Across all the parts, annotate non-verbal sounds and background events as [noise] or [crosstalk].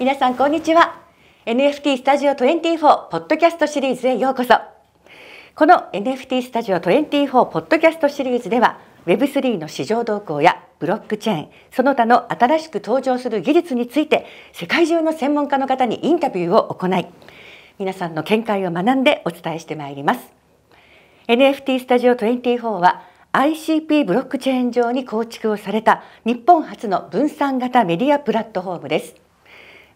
皆さんこんにちは NFT スタジオ24ポッドキャストシリーズへようこそこの NFT スタジオ24ポッドキャストシリーズでは Web3 の市場動向やブロックチェーンその他の新しく登場する技術について世界中の専門家の方にインタビューを行い皆さんの見解を学んでお伝えしてまいります NFT スタジオ24は ICP ブロックチェーン上に構築をされた日本初の分散型メディアプラットフォームです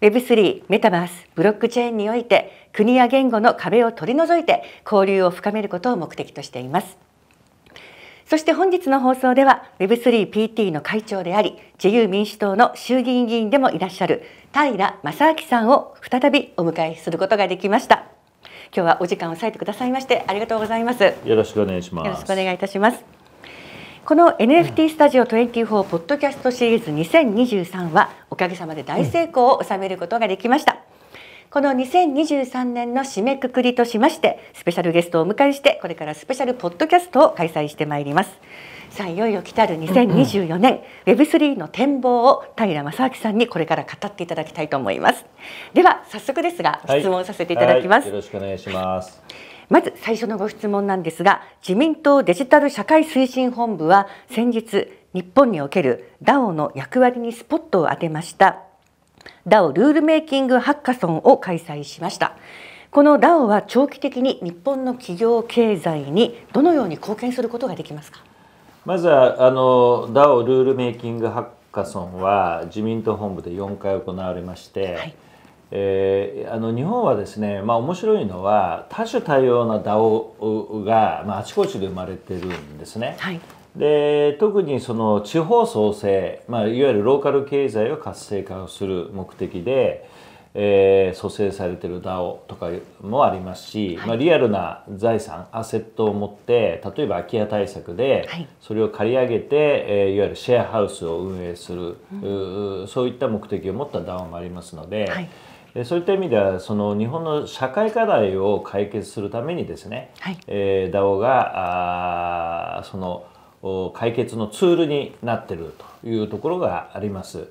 Web3、メタバース、ブロックチェーンにおいて国や言語の壁を取り除いて交流を深めることを目的としています。そして本日の放送では Web3PT の会長であり自由民主党の衆議院議員でもいらっしゃる平正明さんを再びお迎えすることができました。今日はお時間を割いてくださいましてありがとうございます。よろしくお願いします。よろしくお願いいたします。この NFT スタジオ24ポッドキャストシリーズ2023はおかげさまで大成功を収めることができました。この2023年の締めくくりとしましてスペシャルゲストをお迎えしてこれからスペシャルポッドキャストを開催してまいりますさあいよいよ来たる2024年、うんうん、Web3 の展望を平正明さんにこれから語っていただきたいと思いますでは早速ですが質問させていただきます、はいはい、よろしくお願いしますまず最初のご質問なんですが自民党デジタル社会推進本部は先日日本における DAO の役割にスポットを当てました DAO ルールメイキングハッカソンを開催しましたこの DAO は長期的に日本の企業経済にどのように貢献することができますかまずはあの DAO ルールメイキングハッカソンは自民党本部で4回行われまして、はいえー、あの日本はですね、まあ、面白いのは多種多様な DAO が、まあ、あちこちで生まれてるんですね。はい、で特にその地方創生、まあ、いわゆるローカル経済を活性化する目的で、えー、蘇生されてる DAO とかもありますし、はい、まあ、リアルな財産アセットを持って例えば空き家対策で、それを借り上げて、えー、いわゆるシェアハウスを運営する、うん、そういった目的を持った DAO もありますので。はいそういった意味ではその日本の社会課題を解決するためにですね、はいえー、DAO があその解決のツールになってるというところがあります。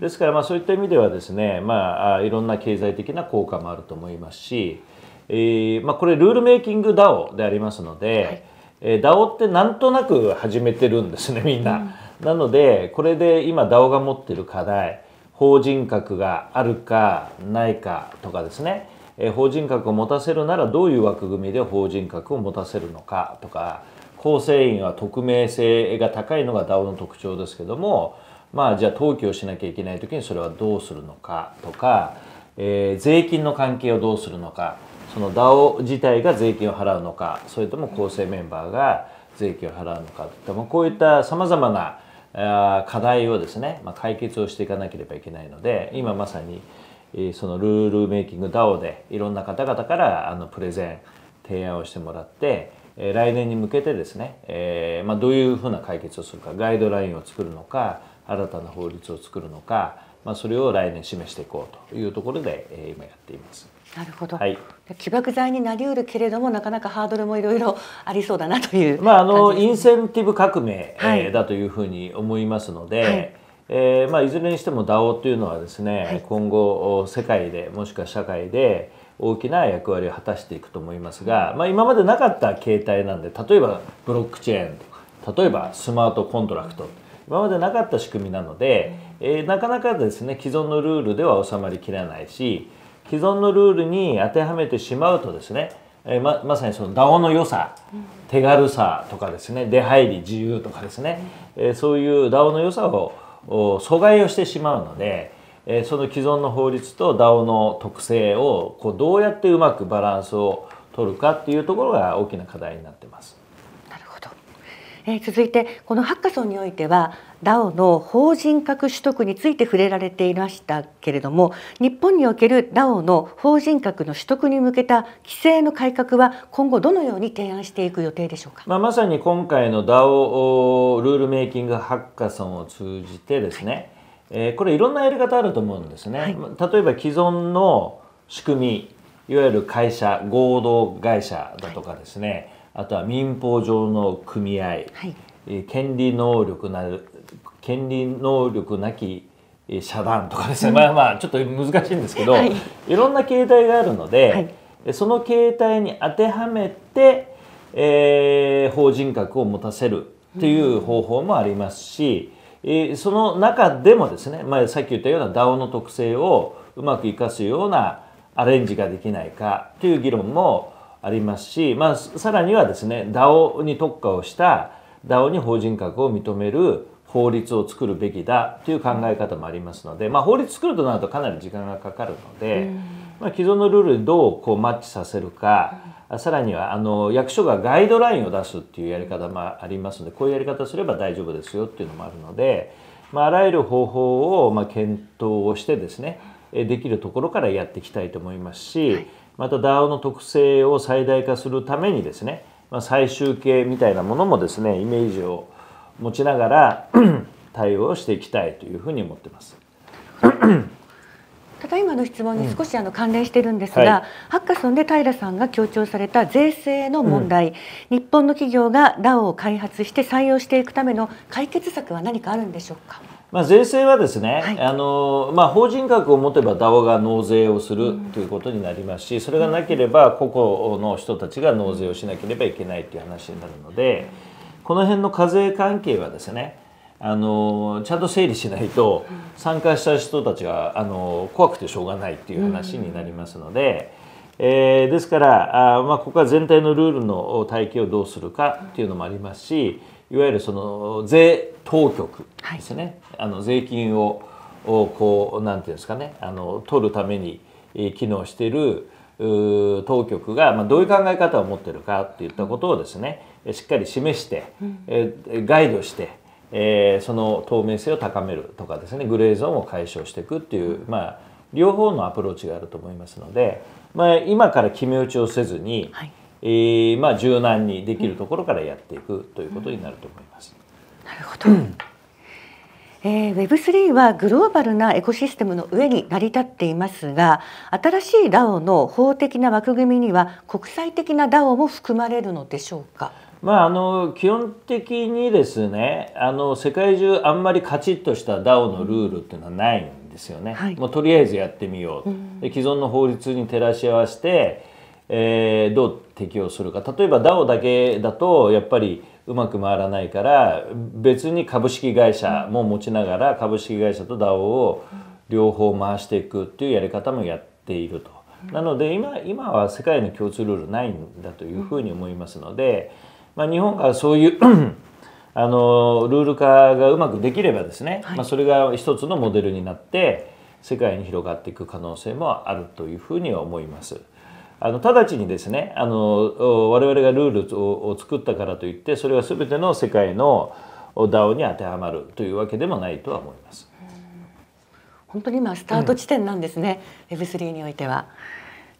ですからまあそういった意味ではですね、まあ、いろんな経済的な効果もあると思いますし、えーまあ、これルールメイキング DAO でありますので、はいえー、DAO ってなんとなく始めてるんですねみんな。うん、なのでこれで今 DAO が持ってる課題法人格があるかないかとかですね、え法人格を持たせるならどういう枠組みで法人格を持たせるのかとか構成員は匿名性が高いのが DAO の特徴ですけどもまあじゃあ登記をしなきゃいけない時にそれはどうするのかとか、えー、税金の関係をどうするのかその DAO 自体が税金を払うのかそれとも構成メンバーが税金を払うのかといった、こういったさまざまな課題をですね、まあ、解決をしていかなければいけないので今まさにそのルールメイキング DAO でいろんな方々からあのプレゼン提案をしてもらって来年に向けてですね、えー、まあ、どういうふうな解決をするかガイドラインを作るのか新たな法律を作るのか、まあ、それを来年示していこうというところで今やっています。なるほど、はい、起爆剤になりうるけれどもなかなかハードルもいろいろありそうだなという、まあ、あのインセンティブ革命、はい、えー、だというふうに思いますので、はい、えー、まあ、いずれにしても DAO というのはですね、はい、今後世界でもしくは社会で大きな役割を果たしていくと思いますが、まあ、今までなかった形態なんで例えばブロックチェーンとか例えばスマートコントラクト今までなかった仕組みなので、えー、なかなかですね既存のルールでは収まりきらないし既存のルールに当てはめてしまうとですね、えー、ままさにその DAO の良さ手軽さとかですね出入り自由とかですね、えー、そういう DAO の良さを阻害をしてしまうので、えー、その既存の法律と DAO の特性をこうどうやってうまくバランスを取るかっていうところが大きな課題になる。えー、続いてこのハッカソンにおいては DAO の法人格取得について触れられていましたけれども日本における DAO の法人格の取得に向けた規制の改革は今後どのように提案していく予定でしょうか、まあ、まさに今回の DAO ルールメイキングハッカソンを通じてですね、はい、えー、これいろんなやり方あると思うんですね。はい、例えば既存の仕組みいわゆる会社合同会社だとかですね、はいあとは民法上の組合、はい、権利能力なる権利能力なき遮断とかですね、まあまあちょっと難しいんですけど、はい、いろんな形態があるので、はい、その形態に当てはめて、えー、法人格を持たせるという方法もありますし、うん、えー、その中でもですね、まあ、さっき言ったような DAO の特性をうまく生かすようなアレンジができないかという議論もありますし、まあ、さらにはですね DAO に特化をした DAO に法人格を認める法律を作るべきだという考え方もありますので、まあ、法律作るとなるとかなり時間がかかるので、まあ、既存のルールにどうこうマッチさせるか、さらにはあの役所がガイドラインを出すっていうやり方もありますのでこういうやり方すれば大丈夫ですよっていうのもあるので、まあ、あらゆる方法をま検討をしてですねできるところからやっていきたいと思いますし、はいまた DAO の特性を最大化するためにですね、まあ、最終形みたいなものもですねイメージを持ちながら [clears throat] 対応していきたいというふうに思ってます。[clears throat] ただ今の質問に少しあの関連してるんですが、うんはい、ハッカソンで平さんが強調された税制の問題、うん、日本の企業が DAO を開発して採用していくための解決策は何かあるんでしょうかまあ、税制はですね、はい、あのまあ、法人格を持てば DAO が納税をするということになりますしそれがなければ個々の人たちが納税をしなければいけないという話になるのでこの辺の課税関係はですねあのちゃんと整理しないと参加した人たちはあの怖くてしょうがないっていう話になりますので、えー、ですからあ、まあ、ここは全体のルールの体系をどうするかというのもありますしいわゆるその税当局ですね、はい、あの税金をこうなんていうんですかねあの取るために機能している当局が、まあ、どういう考え方を持ってるかっていったことをですねしっかり示して、うん、ガイドして、えその透明性を高めるとかですねグレーゾーンを解消していくっていう、まあ、両方のアプローチがあると思いますので、まあ、今から決め打ちをせずに、はいえー、まあ、柔軟にできるところからやっていくということになると思います。なるほど、えー、Web3 はグローバルなエコシステムの上に成り立っていますが新しい DAO の法的な枠組みには国際的な DAO も含まれるのでしょうかまあ、あの基本的にですねあの世界中あんまりカチッとした DAO のルールっていうのはないんですよね、はい、もうとりあえずやってみよう、うん、既存の法律に照らし合わせてえー、どう適用するか例えば DAO だけだとやっぱりうまく回らないから別に株式会社も持ちながら株式会社と DAO を両方回していくっていうやり方もやっていると。なので今今は世界の共通ルールないんだというふうに思いますので、まあ、日本がそういう [clears throat] あのルール化がうまくできればですね、はい、まあ、それが一つのモデルになって世界に広がっていく可能性もあるというふうには思います。あの直ちにですねあの我々がルールを作ったからといってそれは全ての世界の DAO に当てはまるというわけでもないとは思います。本当に今スタート地点なんですね、うん、Web3 においては。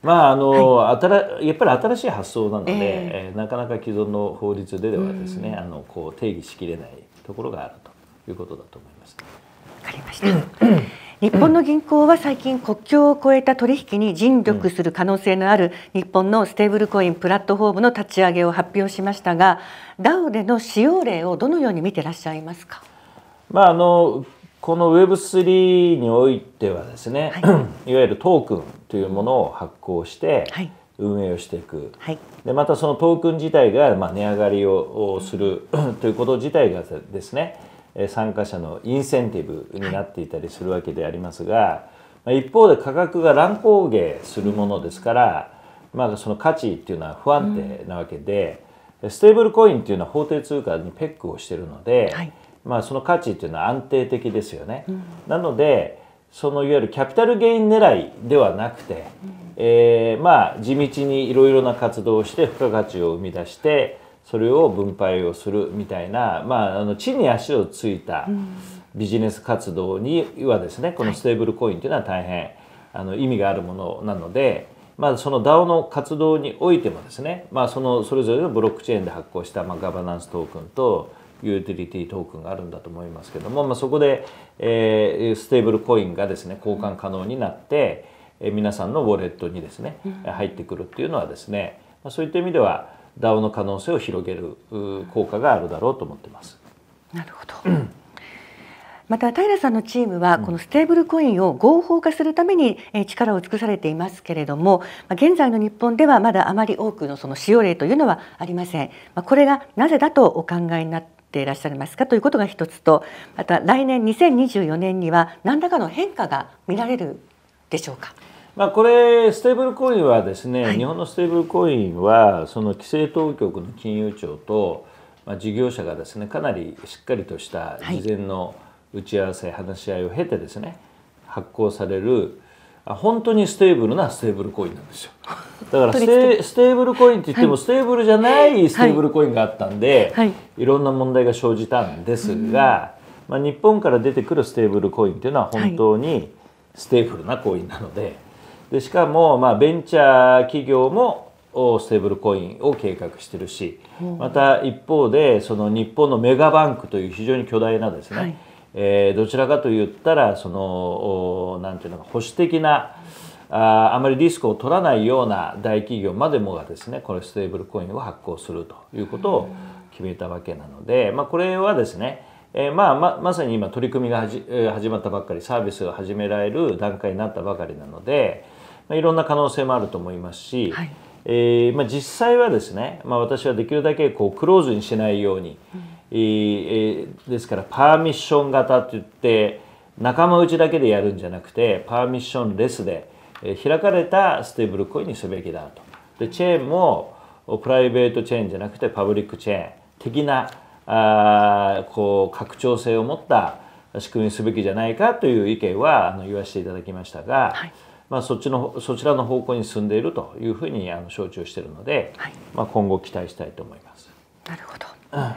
まああの、はい、やっぱり新しい発想なので、えー、なかなか既存の法律でではですね、うあのこう定義しきれないところがあるということだと思います。わかりました。日本の銀行は最近国境を越えた取引に尽力する可能性のある日本のステーブルコインプラットフォームの立ち上げを発表しましたが DAO での使用例をどのように見てらっしゃいますか、まあ、あのこの Web3 においてはですね、はい、[clears throat] いわゆるトークンというものを発行して、はい運営をしていく、はい、でまたそのトークン自体が、まあ、値上がりをする [clears throat] ということ自体がですね参加者のインセンティブになっていたりするわけでありますが、はい、一方で価格が乱高下するものですから、うん、まあ、その価値っていうのは不安定なわけで、うん、ステーブルコインっていうのは法定通貨にペックをしているので、はい、まあ、その価値っていうのは安定的ですよね。うん、なのでそのいわゆるキャピタルゲイン狙いではなくて、えー、まあ地道にいろいろな活動をして付加価値を生み出してそれを分配をするみたいな、まあ、あの地に足をついたビジネス活動にはですねこのステーブルコインというのは大変あの意味があるものなので、まあ、その DAO の活動においてもですね、まあ、そのそれぞれのブロックチェーンで発行した、まあ、ガバナンストークンとユーティリティートークンがあるんだと思いますけども、まあ、そこで、えー、ステーブルコインがですね交換可能になって、えー、皆さんのウォレットにですね入ってくるっていうのはですね、まあ、そういった意味では DAO の可能性を広げる効果があるだろうと思ってます。なるほど、[clears throat] また平さんのチームはこのステーブルコインを合法化するために力を尽くされていますけれども現在の日本ではまだあまり多くのその使用例というのはありませんこれがなぜだとお考えになっていらっしゃいますかということが一つとまた来年2024年には何らかの変化が見られるでしょうかまあ、これ、ステーブルコインはですね、はい、日本のステーブルコインは、その規制当局の金融庁と、まあ、事業者がですね、かなりしっかりとした事前の打ち合わせ、話し合いを経てですね、発行される、本当にステーブルなステーブルコインなんですよ。[laughs] だからステステーブルコインって言っても、ステーブルじゃないステーブルコインがあったんで、はい、いろんな問題が生じたんですが、まあ、日本から出てくるステーブルコインっていうのは本当にステーブルなコインなので。でしかも、まあ、ベンチャー企業もステーブルコインを計画してるし、また一方でその日本のメガバンクという非常に巨大なですね、はい、えー、どちらかといったらそのなんていうのか保守的なああまりリスクを取らないような大企業までもがですねこのステーブルコインを発行するということを決めたわけなので、まあ、これはですねえー、まあままさに今取り組みがはじ、え始まったばっかりサービスが始められる段階になったばかりなので、まあ、いろんな可能性もあると思いますし、はい、えー、まあ、実際はですね、まあ、私はできるだけこうクローズにしないように、うん、えー、ですからパーミッション型といって仲間内だけでやるんじゃなくてパーミッションレスで、え開かれたステーブルコインにすべきだと。でチェーンもプライベートチェーンじゃなくてパブリックチェーン的なあこう拡張性を持った仕組みにすべきじゃないかという意見はあの言わせていただきましたが、はいまあ、そっちのそちらの方向に進んでいるというふうにあの承知をしているので、はい、まあ、今後期待したいと思います。なるほど、うん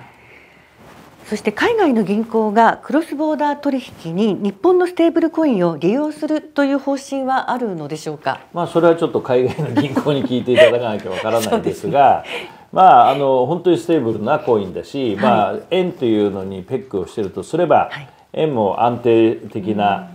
そして海外の銀行がクロスボーダー取引に日本のステーブルコインを利用するという方針はあるのでしょうか。まあそれはちょっと海外の銀行に聞いていただかなきゃわからないですがまあ、あの本当にステーブルなコインだし、まあ、円というのにペックをしてるとすれば、はい、円も安定的な、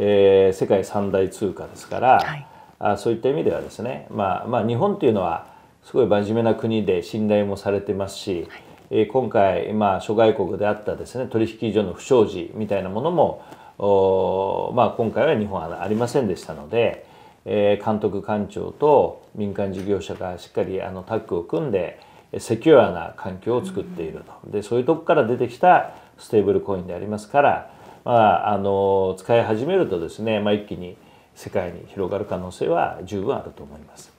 えー、世界三大通貨ですから、はい、あそういった意味ではですね、まあまあ、日本というのはすごい真面目な国で信頼もされてますし、はい、えー、今回、まあ、諸外国であったですね取引所の不祥事みたいなものもお、まあ、今回は日本はありませんでしたので、えー、監督官庁と民間事業者がしっかりあのタッグを組んでセキュアな環境を作っていると、でそういうとこから出てきたステーブルコインでありますからまあ、あの使い始めるとですね、まあ、一気に世界に広がる可能性は十分あると思います。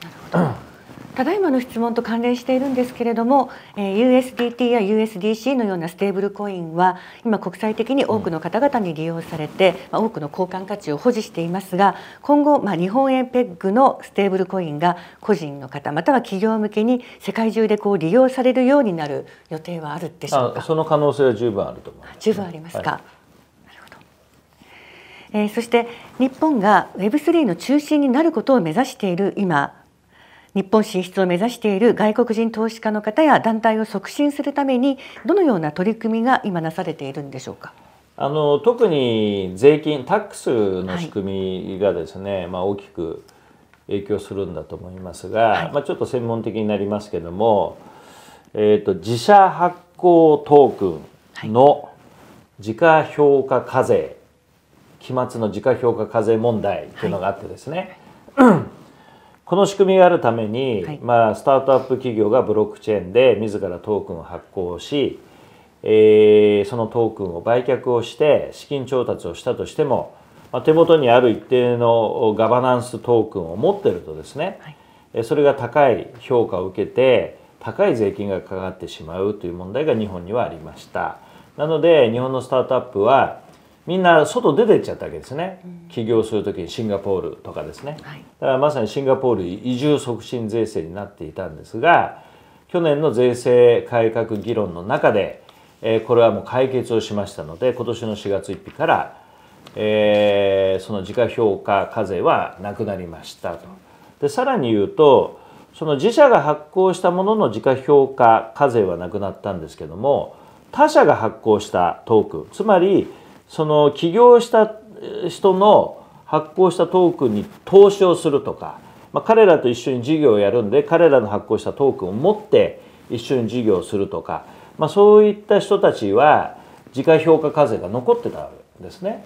なるほどただいまの質問と関連しているんですけれども、え USDT や USDC のようなステーブルコインは今国際的に多くの方々に利用されて、多くの交換価値を保持していますが今後、まあ、日本円ペッグのステーブルコインが個人の方または企業向けに世界中でこう利用されるようになる予定はあるでしょうかその可能性は十分あると思います、十分ありますか、はいえそして日本が Web3 の中心になることを目指している今日本進出を目指している外国人投資家の方や団体を促進するためにどのような取り組みが今なされているんでしょうか。あの特に税金タックスの仕組みがですね、はい、まあ、大きく影響するんだと思いますが、はい、まあ、ちょっと専門的になりますけども、えーと、自社発行トークンの時価評価課税、期末の時価評価課税問題というのがあってですね、はいこの仕組みがあるために、はい、まあ、スタートアップ企業がブロックチェーンで自らトークンを発行し、えー、そのトークンを売却をして資金調達をしたとしても、まあ、手元にある一定のガバナンストークンを持ってるとですね、はい、それが高い評価を受けて高い税金がかかってしまうという問題が日本にはありましたなので日本のスタートアップはみんな外出てっちゃったわけですね、起業する時にシンガポールとかですね、だからまさにシンガポール移住促進税制になっていたんですが去年の税制改革議論の中で、えこれはもう解決をしましたので今年の4月1日から、えその自家評価課税はなくなりましたと。でさらに言うとその自社が発行したものの自家評価課税はなくなったんですけども他社が発行したトークンつまりその起業した人の発行したトークンに投資をするとか、まあ、彼らと一緒に事業をやるんで彼らの発行したトークンを持って一緒に事業をするとか、まあ、そういった人たちは自家評価課税が残ってたんですね。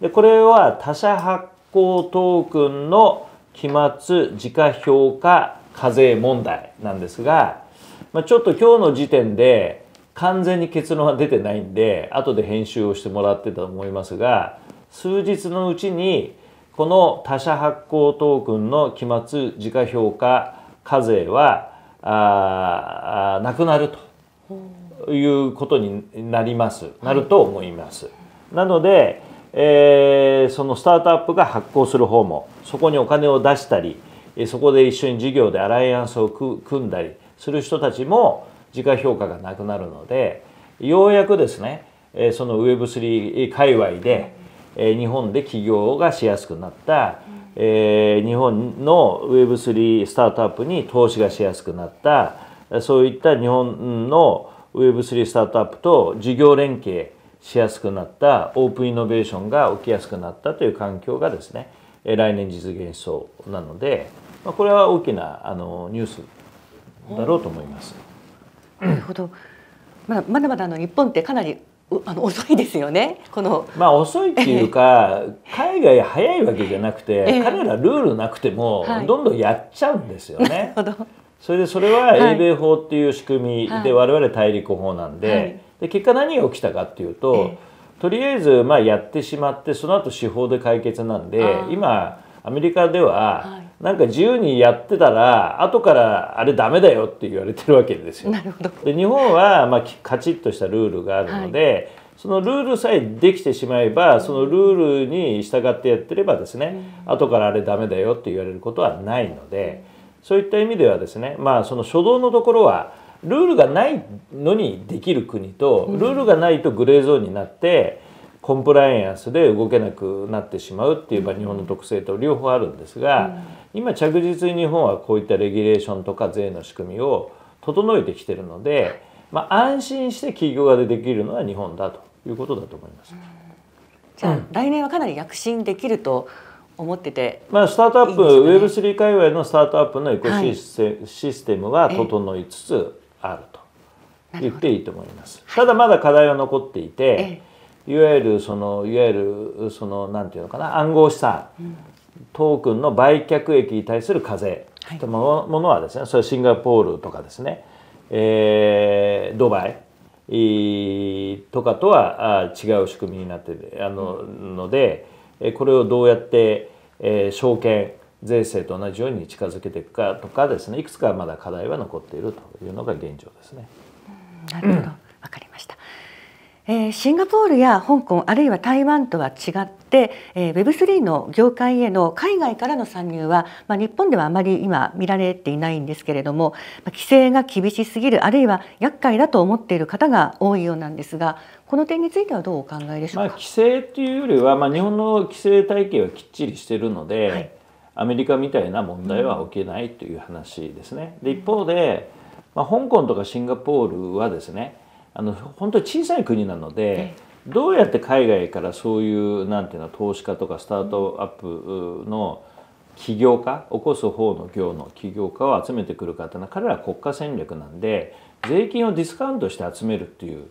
でこれは他社発行トークンの期末自家評価課税問題なんですが、まあ、ちょっと今日の時点で完全に結論は出てないんで後で編集をしてもらってたと思いますが数日のうちにこの他社発行トークンの期末時価評価課税はああなくなるということになります、なると思います。なので、えー、そのスタートアップが発行する方もそこにお金を出したりそこで一緒に事業でアライアンスを組んだりする人たちも時価評価がなくなるのでようやくですねその Web3 界隈で日本で起業がしやすくなった、日本の Web3 スタートアップに投資がしやすくなったそういった日本の Web3 スタートアップと事業連携しやすくなったオープンイノベーションが起きやすくなったという環境がですね来年実現しそうなのでこれは大きなあのニュースだろうと思います。なるほど。まだまだまだあの日本ってかなりあの遅いですよね。このまあ遅いっていうか、海外早いわけじゃなくて、彼らルールなくてもどんどんやっちゃうんですよね。はい、それでそれは英米法っていう仕組みで、はい、我々大陸法なんで、はい、で結果何が起きたかっていうと、とりあえずまあやってしまってその後司法で解決なんで今アメリカでは、なんか自由にやってたら後からあれダメだよって言われてるわけですよ。で日本はまあカチッとしたルールがあるので、はい、そのルールさえできてしまえばそのルールに従ってやってればですね、うん、後からあれダメだよって言われることはないので、そういった意味ではですねまあその初動のところはルールがないのにできる国とルールがないとグレーゾーンになって。コンプライアンスで動けなくなってしまうっていう日本の特性と両方あるんですが、今着実に日本はこういったレギュレーションとか税の仕組みを整えてきてるので、まあ、安心して企業ができるのは日本だということだと思います。じゃあ、来年はかなり躍進できると思ってて、まあ、スタートアップ Web3 界隈のスタートアップのエコシステムは整いつつあると言っていいと思います。ただまだ課題は残っていて、いわゆるそのいわゆるそのなんていうのかな暗号資産、うん、トークンの売却益に対する課税というものはですね、はい、それはシンガポールとかですね、えー、ドバイとかとは違う仕組みになってあののでこれをどうやって、えー、証券税制と同じように近づけていくかとかですねいくつかまだ課題は残っているというのが現状ですね。なるほどえシンガポールや香港あるいは台湾とは違って、え Web3 の業界への海外からの参入は、まあ、日本ではあまり今見られていないんですけれども、ま規制が厳しすぎるあるいは厄介だと思っている方が多いようなんですがこの点についてはどうお考えでしょうか、まあ、規制というよりは、まあ、日本の規制体系はきっちりしているので、はい、アメリカみたいな問題は起きないという話ですね。で一方で、まあ、香港とかシンガポールはですねあの本当に小さい国なので、どうやって海外からそういうなんていうの投資家とかスタートアップの起業家起こす方の業の起業家を集めてくるかていうのは彼らは国家戦略なんで税金をディスカウントして集めるっていう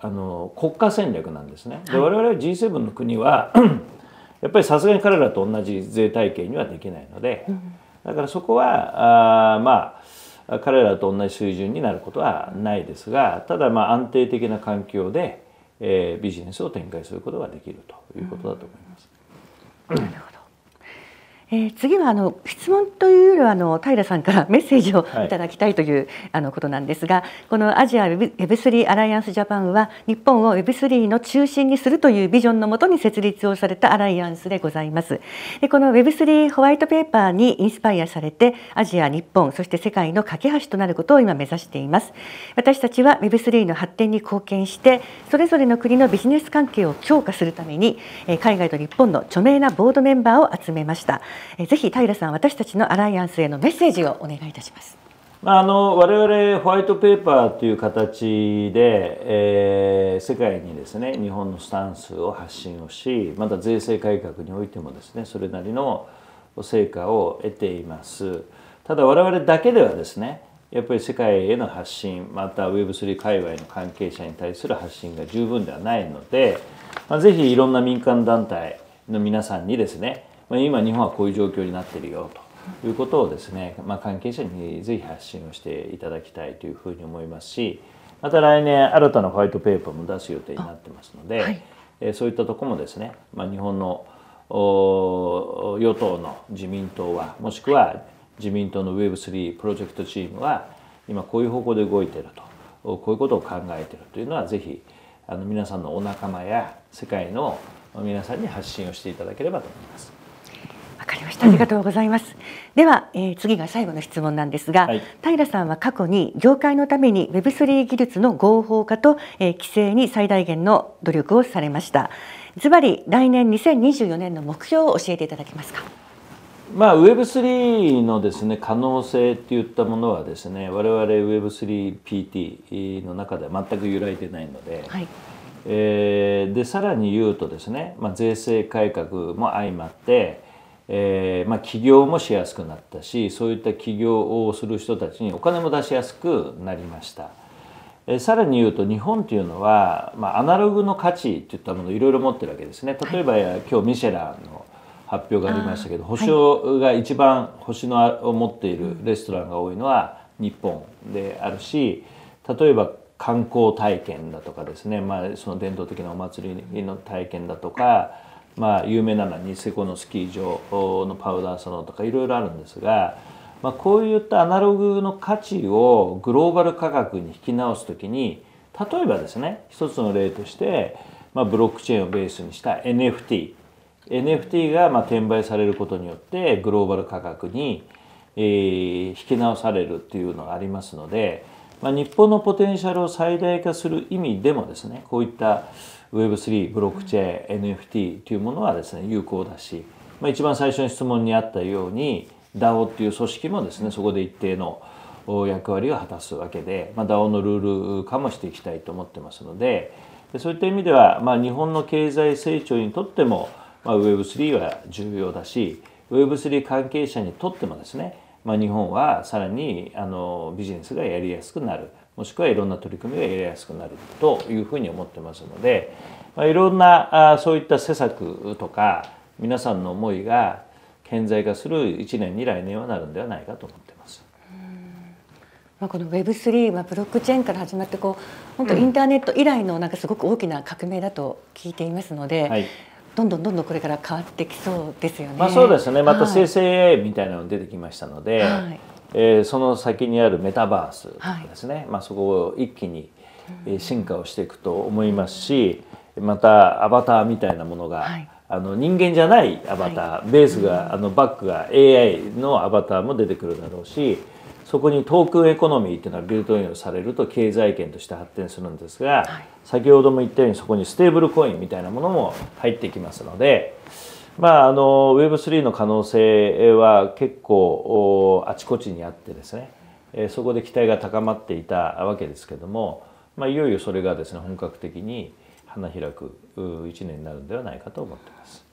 あの国家戦略なんですね。で我々 G7 の国は [clears throat] やっぱりさすがに彼らと同じ税体系にはできないのでだからそこはあまあ彼らと同じ水準になることはないですがただまあ安定的な環境で、えー、ビジネスを展開することができるということだと思います。うん、なるほどえー、次はあの質問というよりはあの平さんから [laughs] メッセージをいただきたいという、はい、あのことなんですがこのアジア Web3 アライアンスジャパンは日本を Web3 の中心にするというビジョンのもとに設立をされたアライアンスでございますでこの Web3 ホワイトペーパーにインスパイアされてアジア日本そして世界の架け橋となることを今目指しています私たちは Web3 の発展に貢献してそれぞれの国のビジネス関係を強化するために海外と日本の著名なボードメンバーを集めましたぜひ平さん私たちのアライアンスへのメッセージをお願いいたします。まあ、あの我々ホワイトペーパーという形で、えー、世界にですね日本のスタンスを発信をしまた税制改革においてもですねそれなりの成果を得ていますただ我々だけではですねやっぱり世界への発信また Web3 界隈の関係者に対する発信が十分ではないので、まあ、ぜひいろんな民間団体の皆さんにですねまあ、今日本はこういう状況になっているよということをですね、まあ、関係者にぜひ発信をしていただきたいというふうに思いますしまた来年新たなホワイトペーパーも出す予定になってますので、はい、えそういったとこもですね、まあ、日本の与党の自民党はもしくは自民党の Web3 プロジェクトチームは今こういう方向で動いているとこういうことを考えているというのはぜひあの皆さんのお仲間や世界の皆さんに発信をしていただければと思います。ました。ありがとうございます。では、えー、次が最後の質問なんですが、はい、平さんは過去に業界のために Web3 技術の合法化と、えー、規制に最大限の努力をされました。ズバリ来年2024年の目標を教えていただけますか。まあ、Web3 のですね可能性っていったものはですね我々 Web3PT の中では全く揺らいでないので、はい、えー、でさらに言うとですね、まあ、税制改革も相まってえー、まあ、起業もしやすくなったしそういった起業をする人たちにお金も出しやすくなりました。えさらに言うと日本というのは、まあ、アナログの価値といったものをいろいろ持ってるわけですね例えば、はい、今日ミシェランの発表がありましたけど星を、が一番星のを持っているレストランが多いのは日本であるし例えば観光体験だとかですね、まあ、その伝統的なお祭りの体験だとかまあ、有名なのはニセコのスキー場のパウダースノーとかいろいろあるんですが、まあ、こういったアナログの価値をグローバル価格に引き直す時に例えばですね一つの例として、まあ、ブロックチェーンをベースにした NFT NFT がまあ転売されることによってグローバル価格に、えー、引き直されるっていうのがありますのでまあ、日本のポテンシャルを最大化する意味でもですねこういった Web3 ブロックチェーン、NFT というものはですね有効だし、まあ、一番最初の質問にあったように DAO っていう組織もですねそこで一定の役割を果たすわけで、まあ、DAO のルール化もしていきたいと思ってますのででそういった意味では、まあ、日本の経済成長にとっても、まあ、Web3 は重要だし Web3 関係者にとってもですねまあ、日本はさらにあのビジネスがやりやすくなるもしくはいろんな取り組みがやりやすくなるというふうに思ってますので、まあ、いろんなあそういった施策とか皆さんの思いが顕在化する1年に来年はなるんではないかと思ってます。まあ、この Web3、まあ、ブロックチェーンから始まってこう本当インターネット以来のなんかすごく大きな革命だと聞いていますので、うんはいどんどんどんどんこれから変わってきそうですよね。まあ、そうですねまた生成 AI みたいなの出てきましたので、はい、えー、その先にあるメタバースですね、はい、まあ、そこを一気に進化をしていくと思いますし、うん、またアバターみたいなものが、はい、あの人間じゃないアバター、ベースが、うん、あのバックが AI のアバターも出てくるだろうし。そこにトークンエコノミーというのがビルトインをされると経済圏として発展するんですが、はい、先ほども言ったようにそこにステーブルコインみたいなものも入ってきますので、まあ、あの Web3 の可能性は結構あちこちにあってですねそこで期待が高まっていたわけですけども、まあ、いよいよそれがですね本格的に花開く1年になるんではないかと思っています。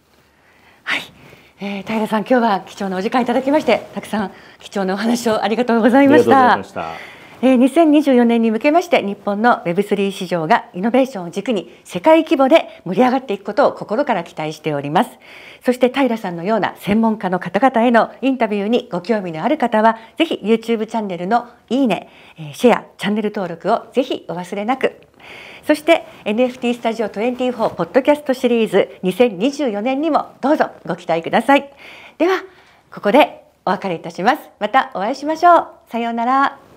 えー、平さん今日は貴重なお時間いただきましてたくさん貴重なお話をありがとうございました。2024年に向けまして日本の Web3 市場がイノベーションを軸に世界規模で盛り上がっていくことを心から期待しておりますそして平さんのような専門家の方々へのインタビューにご興味のある方はぜひ YouTube チャンネルのいいねシェアチャンネル登録をぜひお忘れなくそして NFT スタジオ24ポッドキャストシリーズ2024年にもどうぞご期待くださいではここでお別れいたしますまたお会いしましょうさようなら